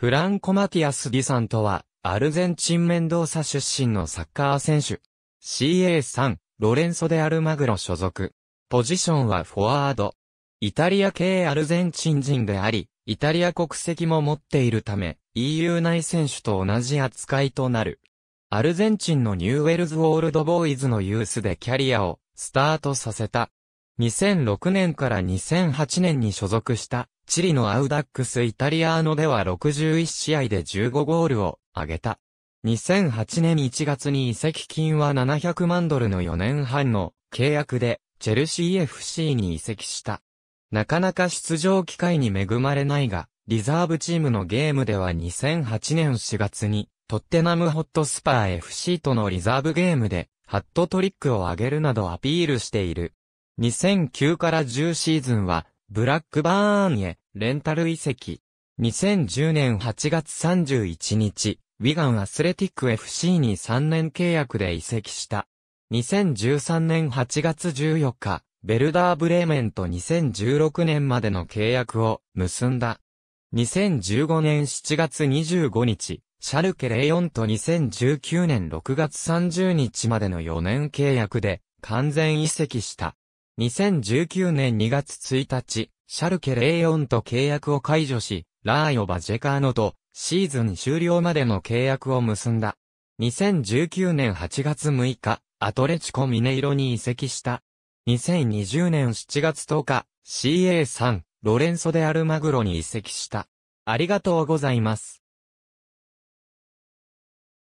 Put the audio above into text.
フランコ・マティアス・ディさんとは、アルゼンチン・メンドーサ出身のサッカー選手。CA3、ロレンソ・デ・アルマグロ所属。ポジションはフォワード。イタリア系アルゼンチン人であり、イタリア国籍も持っているため、EU 内選手と同じ扱いとなる。アルゼンチンのニューウェルズ・オールドボーイズのユースでキャリアをスタートさせた。2006年から2008年に所属したチリのアウダックスイタリアーノでは61試合で15ゴールを挙げた。2008年1月に移籍金は700万ドルの4年半の契約でチェルシー FC に移籍した。なかなか出場機会に恵まれないが、リザーブチームのゲームでは2008年4月にトッテナムホットスパー FC とのリザーブゲームでハットトリックを挙げるなどアピールしている。2009から10シーズンはブラックバーンへ、レンタル移籍。2010年8月31日、ウィガンアスレティック FC に3年契約で移籍した。2013年8月14日、ベルダーブレーメンと2016年までの契約を結んだ。2015年7月25日、シャルケレイオンと2019年6月30日までの4年契約で完全移籍した。2019年2月1日、シャルケ04と契約を解除し、ラーヨバ・ジェカーノとシーズン終了までの契約を結んだ。2019年8月6日、アトレチコ・ミネイロに移籍した。2020年7月10日、CA3、ロレンソ・デ・アルマグロに移籍した。ありがとうございます。